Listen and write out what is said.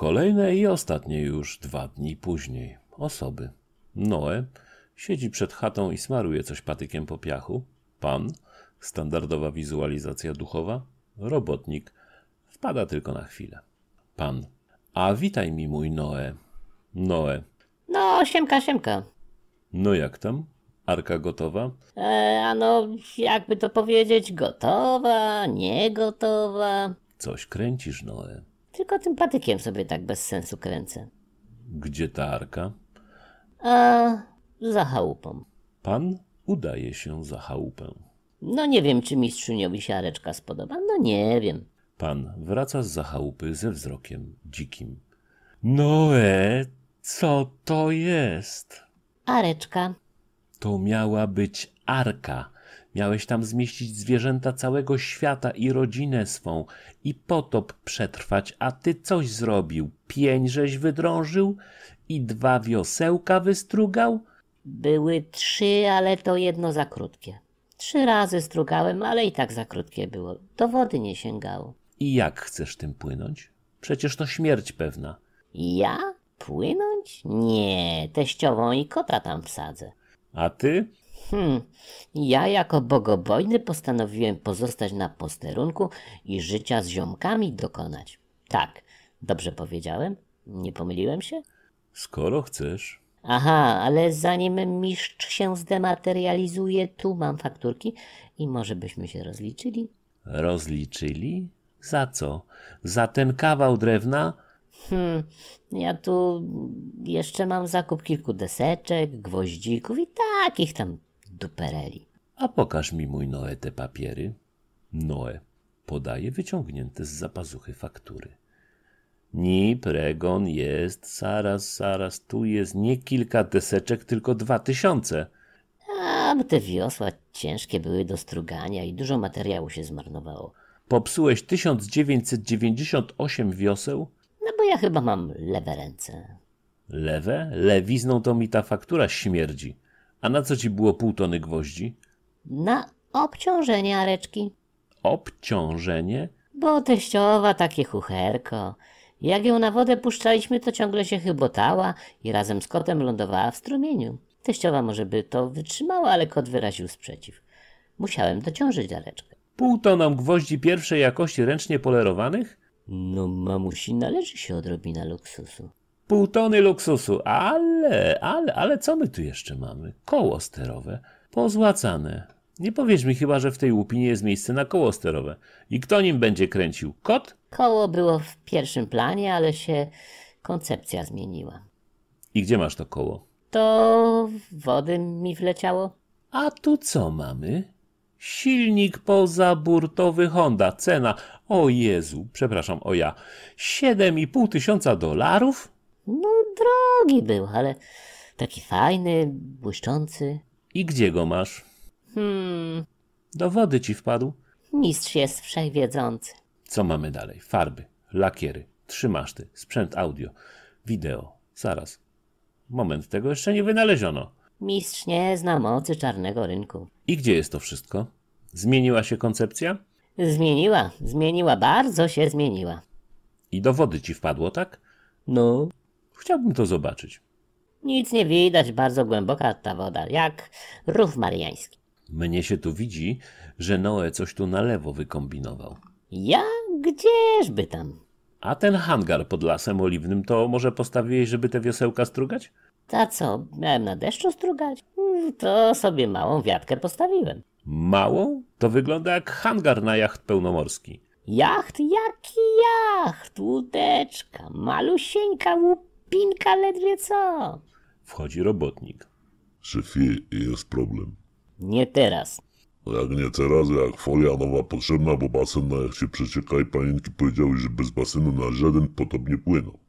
Kolejne i ostatnie już dwa dni później. Osoby. Noe siedzi przed chatą i smaruje coś patykiem po piachu. Pan, standardowa wizualizacja duchowa. Robotnik wpada tylko na chwilę. Pan. A witaj mi mój Noe. Noe. No, siemka, siemka. No jak tam? Arka gotowa? a e, ano, jakby to powiedzieć, gotowa, nie gotowa. Coś kręcisz, Noe. Tylko tym patykiem sobie tak bez sensu kręcę. Gdzie ta arka? A, za chałupą. Pan udaje się za chałupę. No nie wiem, czy mistrzyniowi się areczka spodoba. No nie wiem. Pan wraca z za chałupy ze wzrokiem dzikim. Noe, co to jest? Areczka. To miała być arka, Miałeś tam zmieścić zwierzęta całego świata i rodzinę swą, i potop przetrwać, a ty coś zrobił. Pięć żeś wydrążył i dwa wiosełka wystrugał? Były trzy, ale to jedno za krótkie. Trzy razy strugałem, ale i tak za krótkie było. Do wody nie sięgało. I jak chcesz tym płynąć? Przecież to śmierć pewna. Ja? Płynąć? Nie, teściową i kota tam wsadzę. A ty? Hmm, ja jako bogobojny postanowiłem pozostać na posterunku i życia z ziomkami dokonać. Tak, dobrze powiedziałem? Nie pomyliłem się? Skoro chcesz. Aha, ale zanim mistrz się zdematerializuje, tu mam fakturki i może byśmy się rozliczyli? Rozliczyli? Za co? Za ten kawał drewna? Hmm, ja tu jeszcze mam zakup kilku deseczek, gwoździków i takich tam a pokaż mi mój Noe te papiery. Noe podaje wyciągnięte z zapazuchy faktury. Ni pregon jest, zaraz, zaraz, tu jest nie kilka deseczek, tylko dwa tysiące. Tam te wiosła ciężkie były do strugania i dużo materiału się zmarnowało. Popsułeś 1998 wioseł? No bo ja chyba mam lewe ręce. Lewe? Lewizną to mi ta faktura śmierdzi. A na co ci było pół tony gwoździ? Na obciążenie areczki. Obciążenie? Bo teściowa takie chucherko. Jak ją na wodę puszczaliśmy, to ciągle się chybotała i razem z kotem lądowała w strumieniu. Teściowa może by to wytrzymała, ale kot wyraził sprzeciw. Musiałem dociążyć areczkę. Pół toną gwoździ pierwszej jakości ręcznie polerowanych? No mamusi należy się odrobina luksusu. Pół tony luksusu, ale, ale, ale co my tu jeszcze mamy? Koło sterowe, pozłacane. Nie powiedz mi chyba, że w tej łupinie jest miejsce na koło sterowe. I kto nim będzie kręcił? Kot? Koło było w pierwszym planie, ale się koncepcja zmieniła. I gdzie masz to koło? To wody mi wleciało. A tu co mamy? Silnik pozaburtowy Honda. Cena, o Jezu, przepraszam, o ja, 7,5 tysiąca dolarów? No, drogi był, ale taki fajny, błyszczący. I gdzie go masz? Hmm. Do wody ci wpadł. Mistrz jest wszechwiedzący. Co mamy dalej? Farby, lakiery, trzymaszty, sprzęt audio, wideo. Zaraz. Moment, tego jeszcze nie wynaleziono. Mistrz nie zna mocy czarnego rynku. I gdzie jest to wszystko? Zmieniła się koncepcja? Zmieniła, zmieniła, bardzo się zmieniła. I do wody ci wpadło, tak? No. Chciałbym to zobaczyć. Nic nie widać, bardzo głęboka ta woda, jak rów mariański. Mnie się tu widzi, że Noe coś tu na lewo wykombinował. Ja? Gdzieżby tam? A ten hangar pod lasem oliwnym to może postawiłeś, żeby te wiosełka strugać? Ta co, miałem na deszczu strugać? Mm, to sobie małą wiatkę postawiłem. Małą? To wygląda jak hangar na jacht pełnomorski. Jacht? Jaki jacht? Łódeczka, malusieńka łupka. Pinka ledwie co. Wchodzi robotnik. Szefie, jest problem. Nie teraz. No jak nie teraz, jak folia nowa potrzebna, bo basen jak się przecieka i panienki powiedziały, że bez basenu na żaden potop nie płyną.